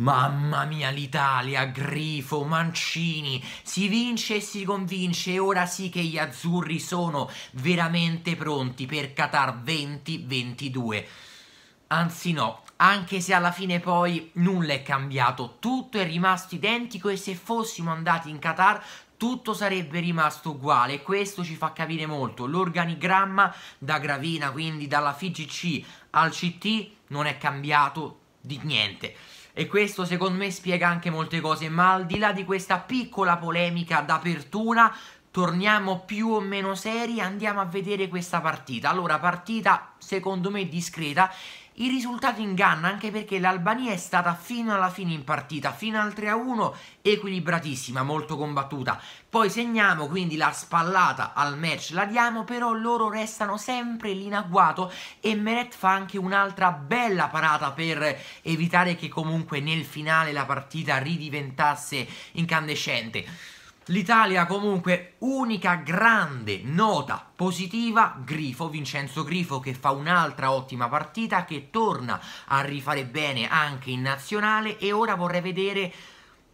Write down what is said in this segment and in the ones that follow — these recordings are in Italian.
Mamma mia l'Italia, Grifo, Mancini, si vince e si convince e ora sì che gli azzurri sono veramente pronti per Qatar 2022. Anzi no, anche se alla fine poi nulla è cambiato, tutto è rimasto identico e se fossimo andati in Qatar tutto sarebbe rimasto uguale. Questo ci fa capire molto. L'organigramma da Gravina, quindi dalla FIGC al CT, non è cambiato di niente. E questo secondo me spiega anche molte cose, ma al di là di questa piccola polemica d'apertura, torniamo più o meno seri, e andiamo a vedere questa partita. Allora, partita secondo me discreta il risultato inganna anche perché l'Albania è stata fino alla fine in partita, fino al 3-1 equilibratissima, molto combattuta. Poi segniamo quindi la spallata al match, la diamo, però loro restano sempre lì in agguato e Meret fa anche un'altra bella parata per evitare che comunque nel finale la partita ridiventasse incandescente. L'Italia comunque unica grande nota positiva, Grifo, Vincenzo Grifo che fa un'altra ottima partita, che torna a rifare bene anche in nazionale e ora vorrei vedere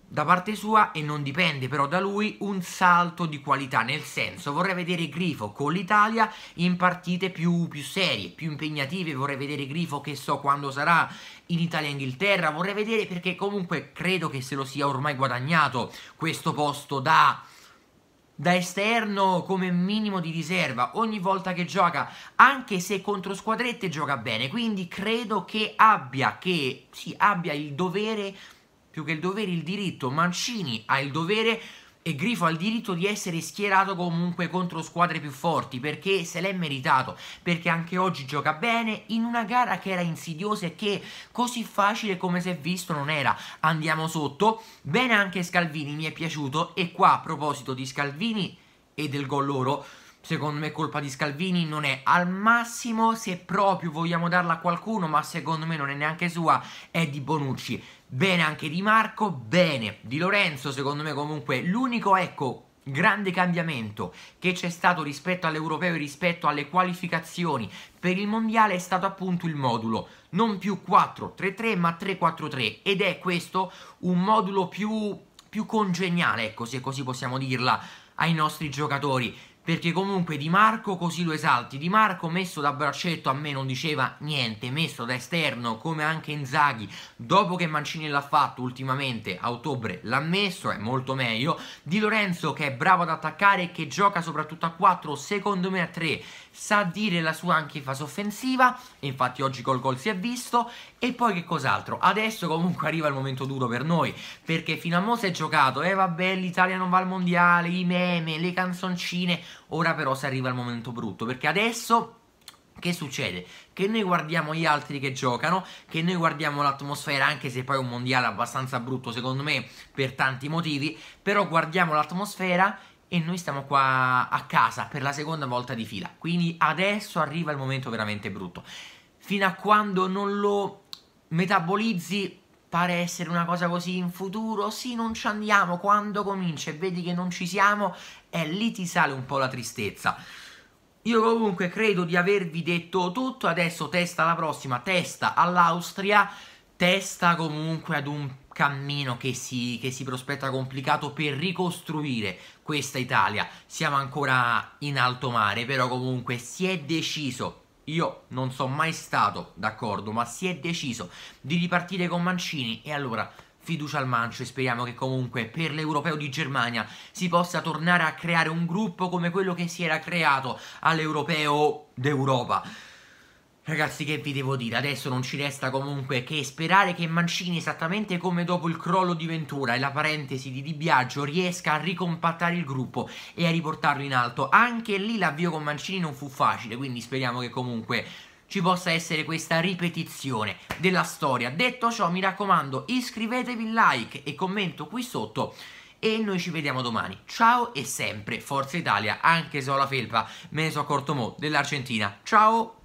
da parte sua e non dipende però da lui un salto di qualità, nel senso vorrei vedere Grifo con l'Italia in partite più, più, serie, più impegnative, vorrei vedere Grifo che so quando sarà in Italia-Inghilterra, e vorrei vedere perché comunque credo che se lo sia ormai guadagnato questo posto da da esterno come minimo di riserva ogni volta che gioca, anche se contro squadrette gioca bene, quindi credo che abbia, che, sì, abbia il dovere più che il dovere il diritto, Mancini ha il dovere e Grifo ha il diritto di essere schierato comunque contro squadre più forti perché se l'è meritato, perché anche oggi gioca bene in una gara che era insidiosa e che così facile come si è visto non era. Andiamo sotto, bene anche Scalvini, mi è piaciuto e qua a proposito di Scalvini e del gol loro secondo me colpa di Scalvini non è al massimo se proprio vogliamo darla a qualcuno ma secondo me non è neanche sua è di Bonucci bene anche Di Marco bene Di Lorenzo secondo me comunque l'unico ecco grande cambiamento che c'è stato rispetto all'europeo e rispetto alle qualificazioni per il mondiale è stato appunto il modulo non più 4-3-3 ma 3-4-3 ed è questo un modulo più, più congeniale ecco se così possiamo dirla ai nostri giocatori perché comunque Di Marco così lo esalti. Di Marco messo da braccetto a me non diceva niente, messo da esterno come anche Inzaghi, dopo che Mancini l'ha fatto ultimamente a ottobre l'ha messo, è molto meglio. Di Lorenzo che è bravo ad attaccare e che gioca soprattutto a 4, secondo me a 3, sa dire la sua anche in fase offensiva, infatti oggi col gol si è visto. E poi che cos'altro? Adesso comunque arriva il momento duro per noi, perché fino a mo' si è giocato, eh vabbè l'Italia non va al mondiale, i meme, le canzoncine Ora però si arriva al momento brutto, perché adesso... Che succede? Che noi guardiamo gli altri che giocano, che noi guardiamo l'atmosfera, anche se poi è un mondiale abbastanza brutto secondo me per tanti motivi, però guardiamo l'atmosfera e noi stiamo qua a casa per la seconda volta di fila. Quindi adesso arriva il momento veramente brutto. Fino a quando non lo metabolizzi pare essere una cosa così in futuro, sì non ci andiamo, quando comincia e vedi che non ci siamo, e lì ti sale un po' la tristezza. Io comunque credo di avervi detto tutto, adesso testa alla prossima, testa all'Austria, testa comunque ad un cammino che si, che si prospetta complicato per ricostruire questa Italia. Siamo ancora in alto mare, però comunque si è deciso io non sono mai stato d'accordo, ma si è deciso di ripartire con Mancini e allora fiducia al mancio e speriamo che comunque per l'Europeo di Germania si possa tornare a creare un gruppo come quello che si era creato all'Europeo d'Europa. Ragazzi, che vi devo dire? Adesso non ci resta comunque che sperare che Mancini, esattamente come dopo il crollo di Ventura e la parentesi di Di Biagio, riesca a ricompattare il gruppo e a riportarlo in alto. Anche lì l'avvio con Mancini non fu facile, quindi speriamo che comunque ci possa essere questa ripetizione della storia. Detto ciò, mi raccomando, iscrivetevi, like e commento qui sotto e noi ci vediamo domani. Ciao e sempre Forza Italia, anche se ho la felpa, me ne sono accorto mo' dell'Argentina. Ciao!